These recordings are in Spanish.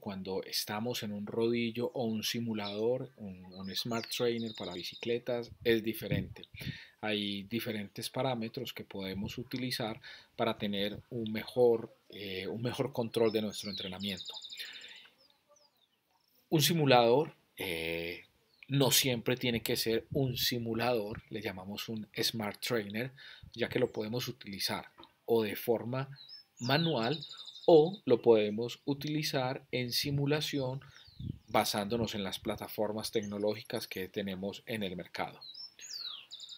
cuando estamos en un rodillo o un simulador, un, smart trainer para bicicletas, es diferente. Hay diferentes parámetros que podemos utilizar para tener un mejor, eh, un mejor control de nuestro entrenamiento. Un simulador eh, no siempre tiene que ser un simulador, le llamamos un smart trainer, ya que lo podemos utilizar o de forma manual o lo podemos utilizar en simulación basándonos en las plataformas tecnológicas que tenemos en el mercado.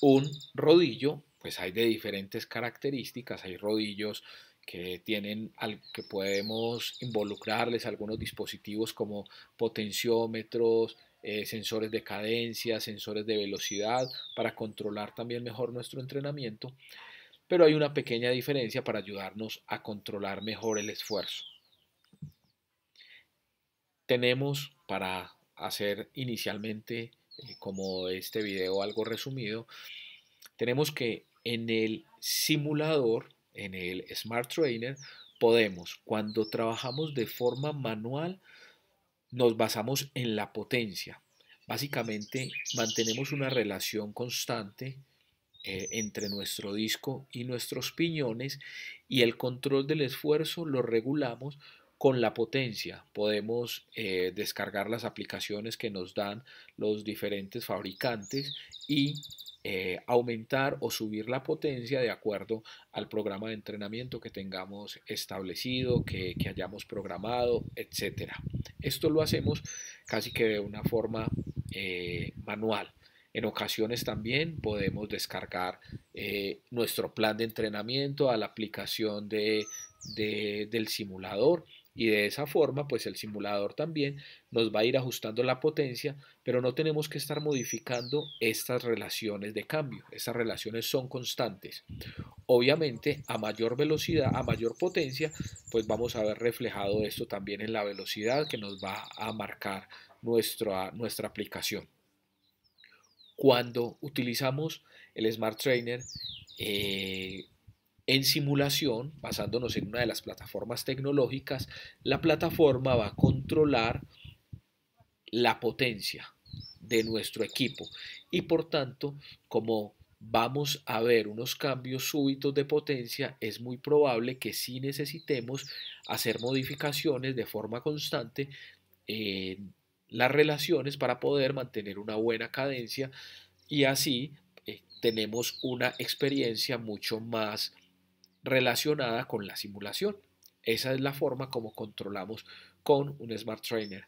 Un rodillo, pues hay de diferentes características, hay rodillos que tienen que podemos involucrarles algunos dispositivos como potenciómetros, eh, sensores de cadencia, sensores de velocidad para controlar también mejor nuestro entrenamiento pero hay una pequeña diferencia para ayudarnos a controlar mejor el esfuerzo. Tenemos para hacer inicialmente eh, como este video algo resumido, tenemos que en el simulador, en el Smart Trainer, podemos, cuando trabajamos de forma manual, nos basamos en la potencia. Básicamente mantenemos una relación constante eh, entre nuestro disco y nuestros piñones y el control del esfuerzo lo regulamos con la potencia. Podemos eh, descargar las aplicaciones que nos dan los diferentes fabricantes y eh, aumentar o subir la potencia de acuerdo al programa de entrenamiento que tengamos establecido, que, hayamos programado, etc. Esto lo hacemos casi que de una forma manual. En ocasiones también podemos descargar eh, nuestro plan de entrenamiento a la aplicación de, del simulador y de esa forma pues el simulador también nos va a ir ajustando la potencia pero no tenemos que estar modificando estas relaciones de cambio estas relaciones son constantes obviamente a mayor velocidad a mayor potencia pues vamos a ver reflejado esto también en la velocidad que nos va a marcar nuestra aplicación cuando utilizamos el Smart Trainer eh, en simulación, basándonos en una de las plataformas tecnológicas, la plataforma va a controlar la potencia de nuestro equipo y por tanto, como vamos a ver unos cambios súbitos de potencia, es muy probable que sí necesitemos hacer modificaciones de forma constante eh, las relaciones para poder mantener una buena cadencia y así eh, tenemos una experiencia mucho más relacionada con la simulación. Esa es la forma como controlamos con un Smart Trainer.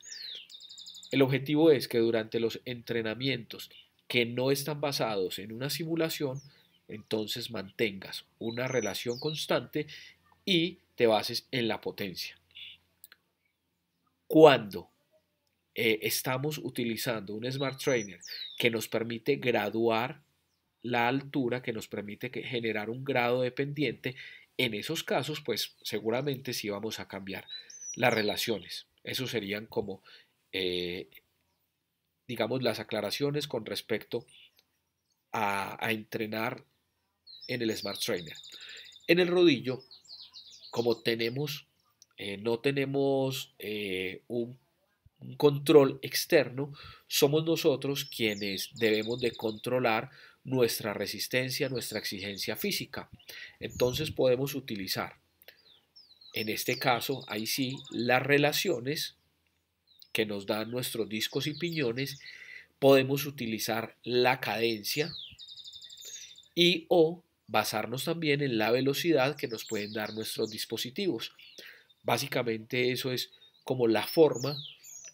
El objetivo es que durante los entrenamientos que no están basados en una simulación, entonces mantengas una relación constante y te bases en la potencia. ¿Cuándo? Eh, estamos utilizando un Smart Trainer que nos permite graduar la altura, que nos permite generar un grado de pendiente, en esos casos, pues seguramente sí vamos a cambiar las relaciones. Eso serían como, eh, digamos, las aclaraciones con respecto a, entrenar en el Smart Trainer. En el rodillo, como tenemos, eh, no tenemos un un control externo, somos nosotros quienes debemos de controlar nuestra resistencia, nuestra exigencia física. Entonces podemos utilizar, en este caso, ahí sí, las relaciones que nos dan nuestros discos y piñones, podemos utilizar la cadencia y o basarnos también en la velocidad que nos pueden dar nuestros dispositivos. Básicamente eso es como la forma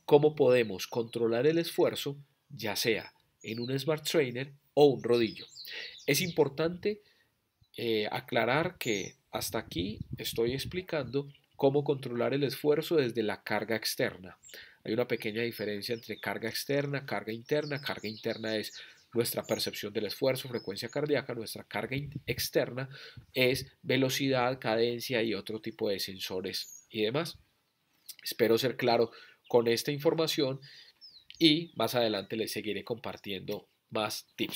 cómo podemos controlar el esfuerzo, ya sea en un smart trainer o un rodillo. Es importante eh, aclarar que hasta aquí estoy explicando cómo controlar el esfuerzo desde la carga externa. Hay una pequeña diferencia entre carga externa, carga interna. Carga interna es nuestra percepción del esfuerzo, frecuencia cardíaca, nuestra carga externa es velocidad, cadencia y otro tipo de sensores y demás. Espero ser claro con esta información y más adelante les seguiré compartiendo más tips.